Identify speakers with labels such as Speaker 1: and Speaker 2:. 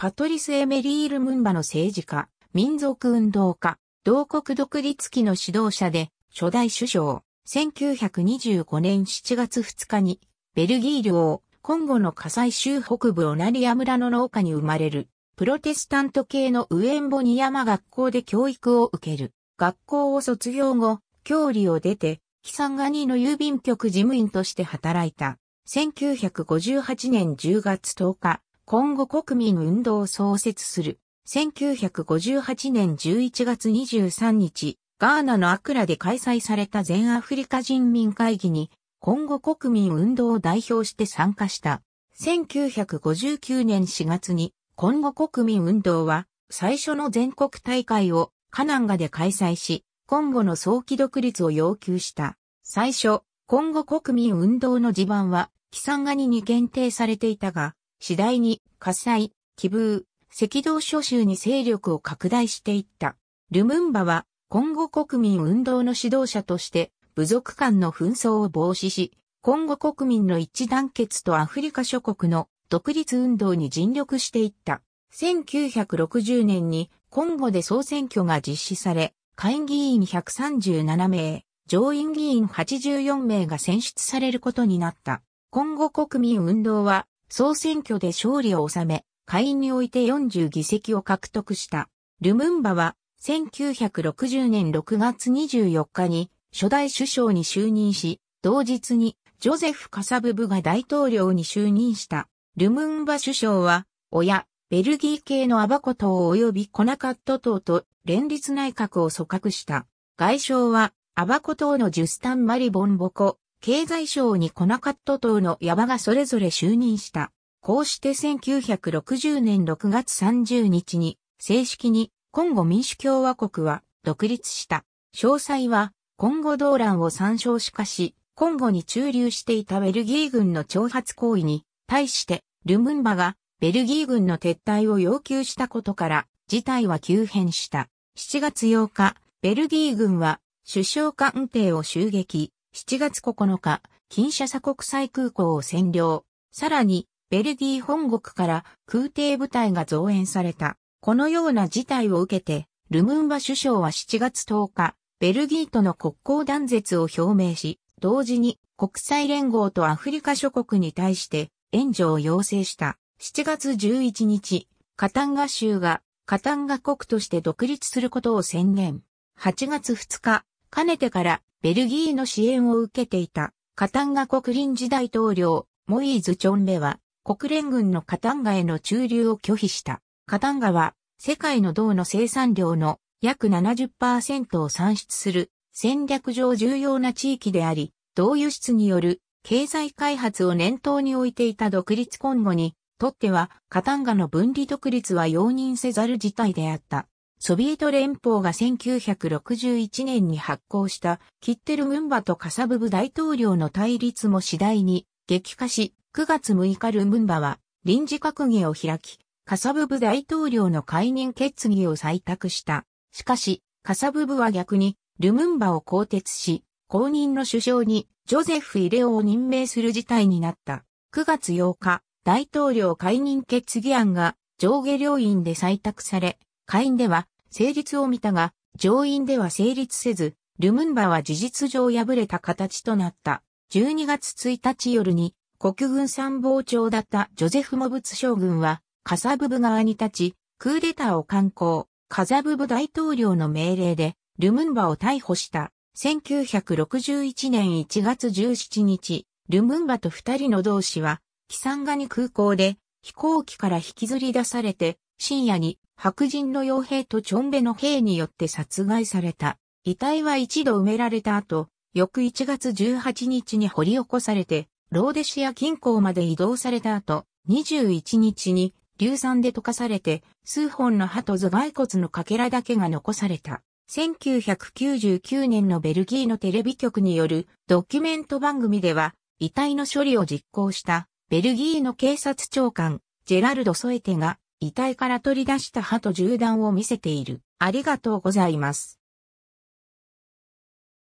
Speaker 1: パトリス・エメリール・ムンバの政治家、民族運動家、同国独立期の指導者で、初代首相、1925年7月2日に、ベルギー領、コンゴの火災州北部オナリア村の農家に生まれる、プロテスタント系のウエンボニ山学校で教育を受ける。学校を卒業後、教理を出て、キサンガニの郵便局事務員として働いた。1958年10月10日、今後国民運動を創設する。1958年11月23日、ガーナのアクラで開催された全アフリカ人民会議に、今後国民運動を代表して参加した。1959年4月に、今後国民運動は、最初の全国大会をカナンガで開催し、今後の早期独立を要求した。最初、今後国民運動の地盤は、キサンガニに限定されていたが、次第に火災、気風、赤道諸州に勢力を拡大していった。ルムンバは、今後国民運動の指導者として、部族間の紛争を防止し、今後国民の一致団結とアフリカ諸国の独立運動に尽力していった。1960年に、今後で総選挙が実施され、会議員137名、上院議員84名が選出されることになった。ンゴ国民運動は総選挙で勝利を収め、下院において40議席を獲得した。ルムンバは、1960年6月24日に初代首相に就任し、同日にジョゼフ・カサブブが大統領に就任した。ルムンバ首相は、親、ベルギー系のアバコ党及びコナカット党と連立内閣を組閣した。外相は、アバコ党のジュスタン・マリボンボコ、経済省にコナカット島の矢場がそれぞれ就任した。こうして1960年6月30日に正式にコンゴ民主共和国は独立した。詳細はコンゴ動乱を参照しかし、コンゴに駐留していたベルギー軍の挑発行為に対してルムンバがベルギー軍の撤退を要求したことから事態は急変した。7月8日、ベルギー軍は首相官邸を襲撃。7月9日、金シャサ国際空港を占領。さらに、ベルギー本国から空挺部隊が増援された。このような事態を受けて、ルムンバ首相は7月10日、ベルギーとの国交断絶を表明し、同時に国際連合とアフリカ諸国に対して援助を要請した。7月11日、カタンガ州がカタンガ国として独立することを宣言。8月2日、かねてからベルギーの支援を受けていた、カタンガ国臨時大統領、モイーズ・チョンベは、国連軍のカタンガへの駐留を拒否した。カタンガは、世界の銅の生産量の約70%を産出する戦略上重要な地域であり、銅輸出による経済開発を念頭に置いていた独立今後にとってはカタンガの分離独立は容認せざる事態であった。ソビエト連邦が1961年に発行したキッテルムンバとカサブブ大統領の対立も次第に激化し、9月6日ルムンバは臨時閣議を開き、カサブブ大統領の解任決議を採択した。しかし、カサブブは逆にルムンバを更迭し、後任の首相にジョゼフ・イレオを任命する事態になった。9月8日、大統領解任決議案が上下両院で採択され、下院では成立を見たが、上院では成立せず、ルムンバは事実上敗れた形となった。12月1日夜に、国軍参謀長だったジョゼフ・モブツ将軍は、カサブブ側に立ち、クーデターを観行、カザブブ大統領の命令で、ルムンバを逮捕した。1961年1月17日、ルムンバと二人の同志は、キサンガニ空港で飛行機から引きずり出されて、深夜に白人の傭兵とチョンベの兵によって殺害された。遺体は一度埋められた後、翌1月18日に掘り起こされて、ローデシア近郊まで移動された後、21日に硫酸で溶かされて、数本の歯と頭蓋骨のかけらだけが残された。1999年のベルギーのテレビ局によるドキュメント番組では、遺体の処理を実行したベルギーの警察長官、ジェラルド・ソエテが遺体から取り出した歯と銃弾を見せている。ありがとうございます。